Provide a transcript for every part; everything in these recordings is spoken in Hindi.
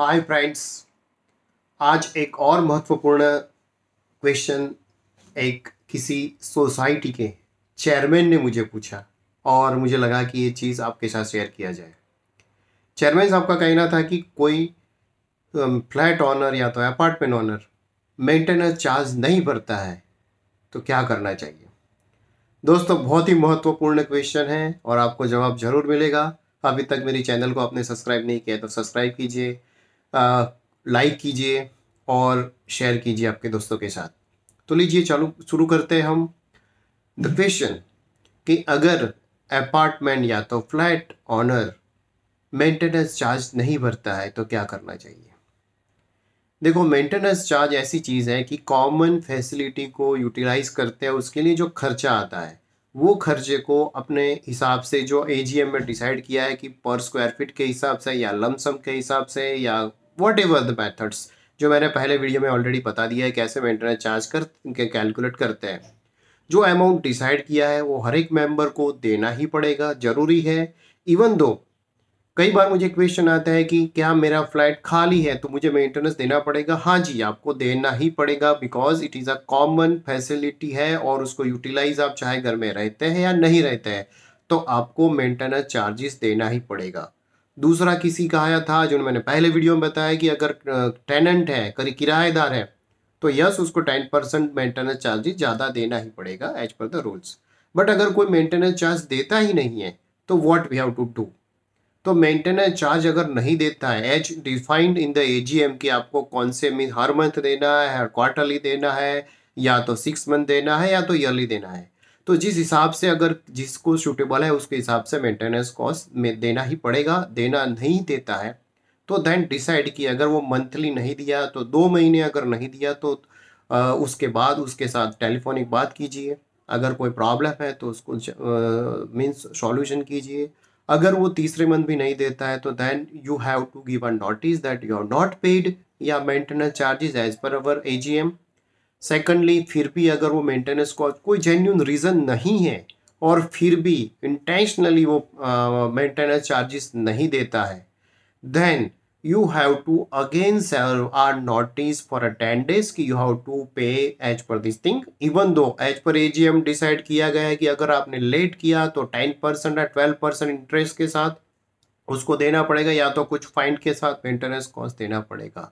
हाय फ्रेंड्स आज एक और महत्वपूर्ण क्वेश्चन एक किसी सोसाइटी के चेयरमैन ने मुझे पूछा और मुझे लगा कि ये चीज़ आपके साथ शेयर किया जाए चेयरमैन साहब का कहना था कि कोई फ्लैट um, ऑनर या तो अपार्टमेंट ऑनर मेंटेनेंस चार्ज नहीं भरता है तो क्या करना चाहिए दोस्तों बहुत ही महत्वपूर्ण क्वेश्चन है और आपको जवाब जरूर मिलेगा अभी तक मेरी चैनल को आपने सब्सक्राइब नहीं किया तो सब्सक्राइब कीजिए लाइक कीजिए और शेयर कीजिए आपके दोस्तों के साथ तो लीजिए चालू शुरू करते हैं हम द क्वेश्चन कि अगर अपार्टमेंट या तो फ्लैट ऑनर मेंटेनेंस चार्ज नहीं भरता है तो क्या करना चाहिए देखो मेंटेनेंस चार्ज ऐसी चीज़ है कि कॉमन फैसिलिटी को यूटिलाइज करते हैं उसके लिए जो खर्चा आता है वो खर्चे को अपने हिसाब से जो ए में डिसाइड किया है कि पर स्क्वायर फीट के हिसाब से या लमसम के हिसाब से या वट एवर द मैथड्स जो मैंने पहले वीडियो में ऑलरेडी बता दिया है कैसे मेंटेनेंस चार्ज कर कैलकुलेट करते हैं जो अमाउंट डिसाइड किया है वो हर एक मेंबर को देना ही पड़ेगा ज़रूरी है इवन दो कई बार मुझे क्वेश्चन आता है कि क्या मेरा फ्लैट खाली है तो मुझे मेंटेनेंस देना पड़ेगा हाँ जी आपको देना ही पड़ेगा because it is a common facility है और उसको यूटिलाइज आप चाहे घर में रहते हैं या नहीं रहते हैं तो आपको मेंटेनेंस चार्जेस देना ही पड़ेगा दूसरा किसी का आया था जो मैंने पहले वीडियो में बताया कि अगर टेनेंट है करी किराएदार है तो यस उसको टेन परसेंट मेंटेनेंस चार्जेस ज़्यादा देना ही पड़ेगा as per the rules but अगर कोई मेंटेनेंस चार्ज देता ही नहीं है तो what we have to do तो मेंटेनेंस चार्ज अगर नहीं देता है as defined in the A G M कि आपको कौन से मीन हर मंथ देना है हर क्वार्टरली देना है या तो सिक्स मंथ देना है या तो ईयरली देना है तो जिस हिसाब से अगर जिसको सूटेबल है उसके हिसाब से मेंटेनेंस कॉस्ट में देना ही पड़ेगा देना नहीं देता है तो देन डिसाइड कि अगर वो मंथली नहीं दिया तो दो महीने अगर नहीं दिया तो आ, उसके बाद उसके साथ टेलीफोनिक बात कीजिए अगर कोई प्रॉब्लम है तो उसको मीन्स सॉल्यूशन कीजिए अगर वो तीसरे मंथ भी नहीं देता है तो then you have to give a notice that you are not paid या maintenance charges as per our A G M secondly फिर भी अगर वो मेंटेनेंस कॉस्ट कोई जेन्यून रीज़न नहीं है और फिर भी इंटेंशनली वो मेंटेनेंस uh, चार्जेस नहीं देता है then you have to again serve a notice for a ten days कि you have to pay as per this thing even though as per A G M decide किया गया है कि अगर आपने लेट किया तो टेन परसेंट या ट्वेल्व परसेंट इंटरेस्ट के साथ उसको देना पड़ेगा या तो कुछ फाइन के साथ मेंटेनेंस कॉस्ट देना पड़ेगा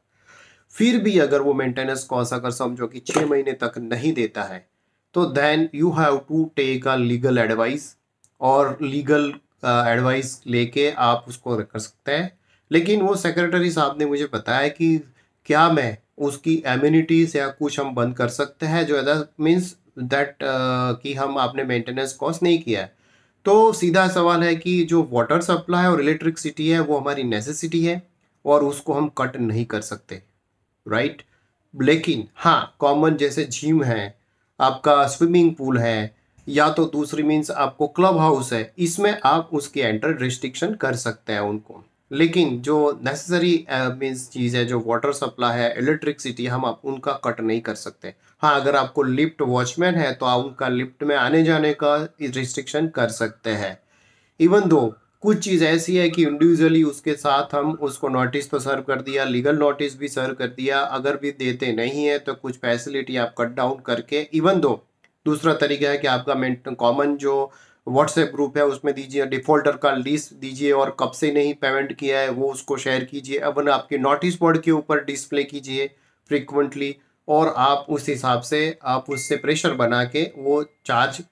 फिर भी अगर वो मेंटेनेंस कॉस्ट अगर समझो कि छः महीने तक नहीं देता है तो then you have to take a legal advice और लीगल एडवाइस uh, लेके आप उसको कर सकते हैं लेकिन वो सेक्रेटरी साहब ने मुझे बताया कि क्या मैं उसकी एम्यूनिटीज़ या कुछ हम बंद कर सकते हैं जो अदा मीन्स दैट कि हम आपने मेंटेनेंस कॉस्ट नहीं किया है तो सीधा सवाल है कि जो वाटर सप्लाई और इलेक्ट्रिकसिटी है वो हमारी नेसेसिटी है और उसको हम कट नहीं कर सकते राइट लेकिन हाँ कॉमन जैसे जिम है आपका स्विमिंग पूल है या तो दूसरी मीन्स आपको क्लब हाउस है इसमें आप उसकी एंटर रिस्ट्रिक्शन कर सकते हैं उनको लेकिन जो नेसेसरी मीन्स uh, चीज़ है जो वाटर सप्लाई है इलेक्ट्रिकसिटी हम आप उनका कट नहीं कर सकते हाँ अगर आपको लिफ्ट वॉचमैन है तो आप उनका लिफ्ट में आने जाने का रिस्ट्रिक्शन कर सकते हैं इवन दो कुछ चीज़ ऐसी है कि इंडिविजुअली उसके साथ हम उसको नोटिस तो सर्व कर दिया लीगल नोटिस भी सर्व कर दिया अगर भी देते नहीं है तो कुछ फैसिलिटी आप कट डाउन करके इवन दो दूसरा तरीका है कि आपका कॉमन जो व्हाट्सएप ग्रुप है उसमें दीजिए डिफ़ॉल्टर का लिस्ट दीजिए और कब से नहीं पेमेंट किया है वो उसको शेयर कीजिए अब आपके नोटिस बोर्ड के ऊपर डिस्प्ले कीजिए फ्रिक्वेंटली और आप उस हिसाब से आप उससे प्रेशर बना के वो चार्ज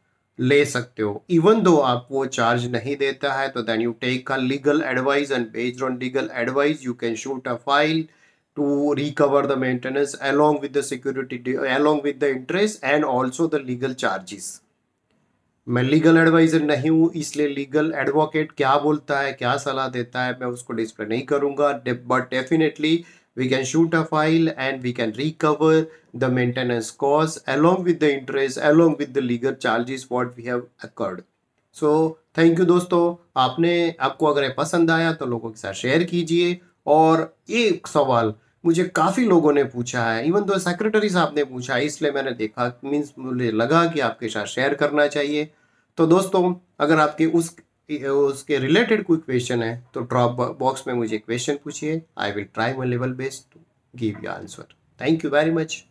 ले सकते हो इवन दो आपको चार्ज नहीं देता है तो then you take a legal advice and based on legal advice you can shoot a file to recover the maintenance along with the security along with the interest and also the legal charges मैं लीगल एडवाइज़र नहीं हूँ इसलिए लीगल एडवोकेट क्या बोलता है क्या सलाह देता है मैं उसको डिस्प्ले नहीं करूँगा but definitely we can shoot a file and we can recover the maintenance costs along with the interest along with the legal charges what we have occurred so thank you dosto aapne aapko agar ye pasand aaya to logo ke sath share kijiye aur ek sawal मुझे काफ़ी लोगों ने पूछा है इवन तो सेक्रेटरी साहब ने पूछा है इसलिए मैंने देखा मीन्स मुझे लगा कि आपके साथ शेयर करना चाहिए तो दोस्तों अगर आपके उस उसके रिलेटेड कोई क्वेश्चन है तो ड्रॉप बॉक्स में मुझे क्वेश्चन पूछिए I will try my level best to give you answer thank you very much